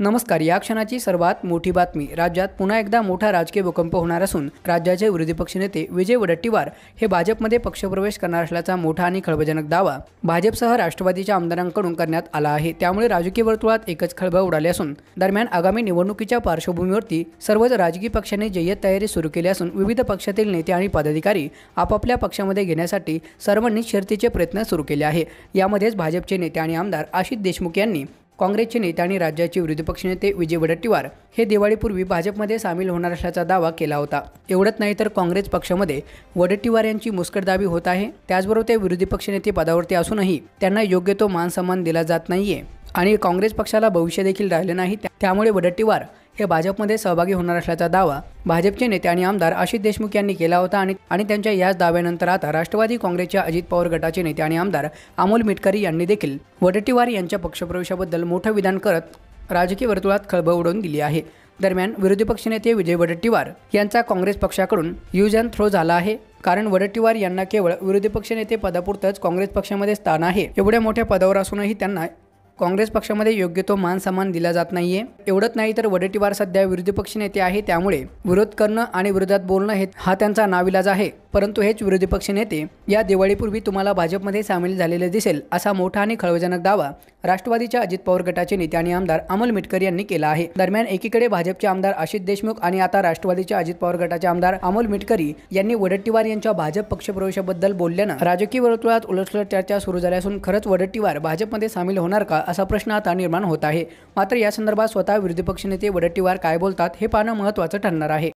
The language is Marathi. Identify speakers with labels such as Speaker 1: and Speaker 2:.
Speaker 1: नमस्कार या क्षणाची सर्वात मोठी बातमी राज्यात पुन्हा एकदा मोठा राजकीय भूकंप होणार असून राज्याचे विरोधी पक्षनेते विजय वडट्टीवार हे भाजपमध्ये पक्षप्रवेश करणार असल्याचा मोठा आणि खळबजनक दावा भाजपसह राष्ट्रवादीच्या आमदारांकडून करण्यात आला आहे त्यामुळे राजकीय वर्तुळात एकच खळबळ उडाली असून दरम्यान आगामी निवडणुकीच्या पार्श्वभूमीवरती सर्वच राजकीय पक्षांनी जय्यत तयारी सुरू केली असून विविध पक्षातील नेते आणि पदाधिकारी आपापल्या पक्षामध्ये घेण्यासाठी सर्वांनी शर्तीचे प्रयत्न सुरू केले आहे यामध्येच भाजपचे नेते आणि आमदार आशिष देशमुख यांनी काँग्रेसचे नेते आणि राज्याचे विरोधी पक्षनेते विजय वडट्टीवार हे दिवाळीपूर्वी भाजपमध्ये सामील होणार असल्याचा दावा केला होता एवढंच नाही तर काँग्रेस पक्षामध्ये वडट्टीवार यांची मुस्कटदाबी होत आहे त्याचबरोबर ते विरोधी पक्षनेते पदावरती असूनही त्यांना योग्य तो मानसन्मान दिला जात नाहीये आणि काँग्रेस पक्षाला भविष्य देखील राहिले नाही त्यामुळे वडट्टीवार हे भाजपमध्ये सहभागी होणार असल्याचा दावा भाजपचे नेते आणि आमदार आशिष देशमुख यांनी केला होता आणि आणि त्यांच्या याच दाव्यानंतर आता राष्ट्रवादी काँग्रेसच्या अजित पवार गटाचे नेते आणि आमदार अमोल मिटकरी यांनी देखील वडेट्टीवार यांच्या पक्षप्रवेशाबद्दल मोठं विधान करत राजकीय वर्तुळात खळबळ उडवून दिली आहे दरम्यान विरोधी पक्षनेते विजय वडेट्टीवार यांचा काँग्रेस पक्षाकडून युज अँड थ्रो झाला आहे कारण वडेट्टीवार यांना केवळ विरोधी पक्षनेते पदापुरतंच काँग्रेस पक्षामध्ये स्थान आहे एवढ्या मोठ्या पदावर असूनही त्यांना काँग्रेस पक्षामध्ये योग्य तो मान सन्मान दिला जात नाहीये एवढंच नाही तर वडेटीवार सध्या विरोधी पक्ष नेते आहे त्यामुळे विरोध करणं आणि विरोधात बोलणं हे हा त्यांचा नाविलाज आहे परंतु हेच विरोधी पक्ष नेते या दिवाळीपूर्वी तुम्हाला भाजपमध्ये सामील झालेले दिसेल असा मोठा आणि खळवजनक दावा राष्ट्रवादीच्या अजित पवार गटाचे नेते आणि आमदार अमोल मिटकर यांनी केला आहे दरम्यान एकीकडे भाजपचे आमदार आशित देशमुख आणि आता राष्ट्रवादीच्या अजित पवार गटाचे आमदार अमोल मिटकरी यांनी वडट्टीवार यांच्या भाजप पक्षप्रवेशाबद्दल बोलल्यानं राजकीय वर्तुळात उलटसुलट चर्चा सुरू झाल्या असून खरंच वडट्टीवार भाजपमध्ये सामील होणार का असा प्रश्न आता निर्माण होत आहे मात्र या संदर्भात स्वतः विरोधी पक्षनेते वडट्टीवार काय बोलतात हे पाहणं महत्त्वाचं ठरणार आहे